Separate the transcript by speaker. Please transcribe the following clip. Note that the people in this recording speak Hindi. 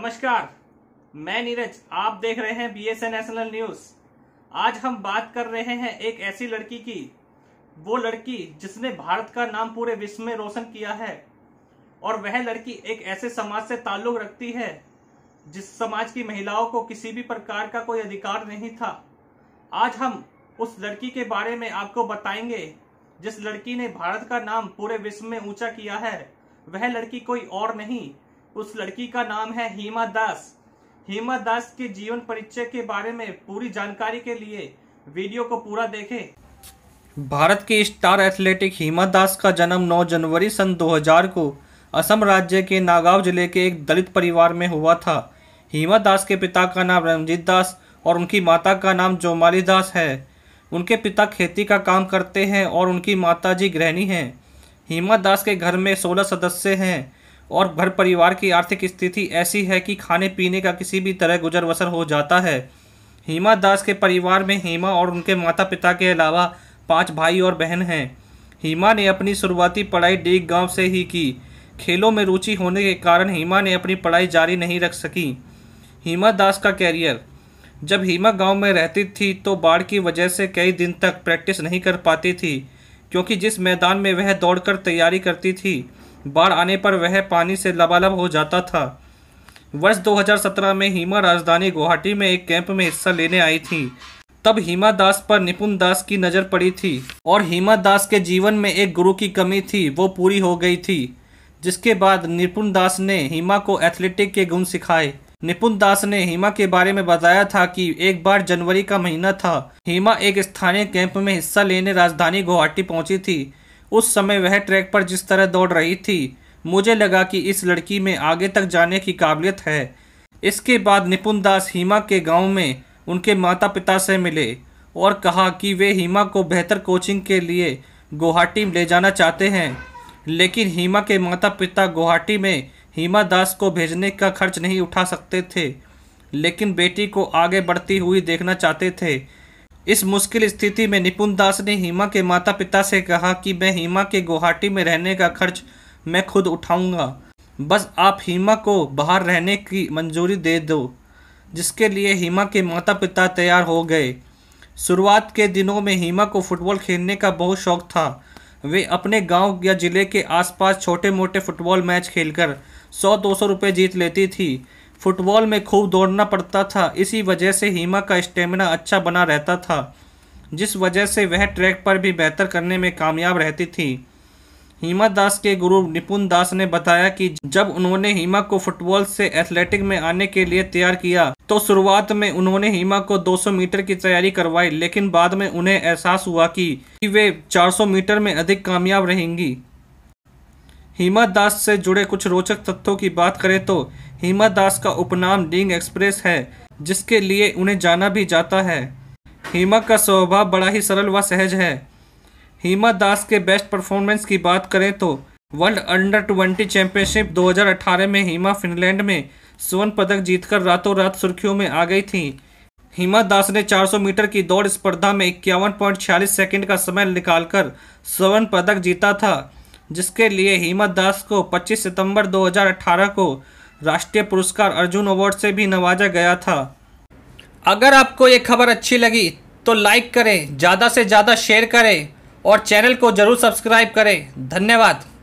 Speaker 1: नमस्कार मैं नीरज आप देख रहे हैं बीएसएन नेशनल न्यूज आज हम बात कर रहे हैं एक ऐसी लड़की की वो लड़की जिसने भारत का नाम पूरे विश्व में रोशन किया है और वह लड़की एक ऐसे समाज से ताल्लुक रखती है जिस समाज की महिलाओं को किसी भी प्रकार का कोई अधिकार नहीं था आज हम उस लड़की के बारे में आपको बताएंगे जिस लड़की ने भारत का नाम पूरे विश्व में ऊंचा किया है वह लड़की कोई और नहीं उस लड़की का नाम है हेमा दास हेमा दास के जीवन परिचय के बारे में पूरी जानकारी के लिए वीडियो को पूरा देखें भारत की स्टार एथलेटिक हेमा दास का जन्म 9 जनवरी सन 2000 को असम राज्य के नागांव जिले के एक दलित परिवार में हुआ था हेमा दास के पिता का नाम रंजीत दास और उनकी माता का नाम जोमाली दास है उनके पिता खेती का काम करते हैं और उनकी माता जी गृहिणी हैं हेमा दास के घर में सोलह सदस्य हैं और घर परिवार की आर्थिक स्थिति ऐसी है कि खाने पीने का किसी भी तरह गुजर बसर हो जाता है हेमा दास के परिवार में हेमा और उनके माता पिता के अलावा पांच भाई और बहन हैं हेमा ने अपनी शुरुआती पढ़ाई डीग गांव से ही की खेलों में रुचि होने के कारण हेमा ने अपनी पढ़ाई जारी नहीं रख सकी हेमा दास का कैरियर जब हेमा गांव में रहती थी तो बाढ़ की वजह से कई दिन तक प्रैक्टिस नहीं कर पाती थी क्योंकि जिस मैदान में वह दौड़कर तैयारी करती थी बाढ़ आने पर वह पानी से लबालब हो जाता था वर्ष 2017 में हीमा राजधानी गुवाहाटी में एक कैंप में हिस्सा लेने आई थी तब हीमा दास पर निपुण दास की नज़र पड़ी थी और हीमा दास के जीवन में एक गुरु की कमी थी वो पूरी हो गई थी जिसके बाद निपुण दास ने हीमा को एथलेटिक के गुण सिखाए निपुण दास ने हीमा के बारे में बताया था कि एक बार जनवरी का महीना था हीमा एक स्थानीय कैंप में हिस्सा लेने राजधानी गुवाहाटी पहुंची थी उस समय वह ट्रैक पर जिस तरह दौड़ रही थी मुझे लगा कि इस लड़की में आगे तक जाने की काबिलियत है इसके बाद निपुण दास हीमा के गांव में उनके माता पिता से मिले और कहा कि वे हीमा को बेहतर कोचिंग के लिए गुवाहाटी ले जाना चाहते हैं लेकिन हीमा के माता पिता गुवाहाटी में हीमा दास को भेजने का खर्च नहीं उठा सकते थे लेकिन बेटी को आगे बढ़ती हुई देखना चाहते थे इस मुश्किल स्थिति में निपुण दास ने हीमा के माता पिता से कहा कि मैं हीमा के गुवाहाटी में रहने का खर्च मैं खुद उठाऊंगा बस आप हीमा को बाहर रहने की मंजूरी दे दो जिसके लिए हीमा के माता पिता तैयार हो गए शुरुआत के दिनों में हीमा को फुटबॉल खेलने का बहुत शौक था वे अपने गांव या ज़िले के आसपास छोटे मोटे फुटबॉल मैच खेलकर 100-200 रुपए जीत लेती थी फुटबॉल में खूब दौड़ना पड़ता था इसी वजह से हीमा का स्टेमिना अच्छा बना रहता था जिस वजह से वह ट्रैक पर भी बेहतर करने में कामयाब रहती थी हीमा दास के गुरु निपुण दास ने बताया कि जब उन्होंने हीमा को फुटबॉल से एथलेटिक में आने के लिए तैयार किया तो शुरुआत में उन्होंने हीमा को 200 मीटर की तैयारी करवाई लेकिन बाद में उन्हें एहसास हुआ कि वे 400 मीटर में अधिक कामयाब रहेंगी हीमा दास से जुड़े कुछ रोचक तथ्यों की बात करें तो हिमा दास का उपनाम डिंग एक्सप्रेस है जिसके लिए उन्हें जाना भी जाता है हिमा का स्वभाव बड़ा ही सरल व सहज है हिमा दास के बेस्ट परफॉर्मेंस की बात करें तो वर्ल्ड अंडर ट्वेंटी चैंपियनशिप 2018 में हिमा फिनलैंड में स्वर्ण पदक जीतकर रातों रात सुर्खियों में आ गई थी हिमा दास ने 400 मीटर की दौड़ स्पर्धा में इक्यावन पॉइंट छियालीस सेकेंड का समय निकालकर स्वर्ण पदक जीता था जिसके लिए हिमा दास को 25 सितंबर 2018 को राष्ट्रीय पुरस्कार अर्जुन अवार्ड से भी नवाजा गया था अगर आपको ये खबर अच्छी लगी तो लाइक करें ज़्यादा से ज़्यादा शेयर करें और चैनल को ज़रूर सब्सक्राइब करें धन्यवाद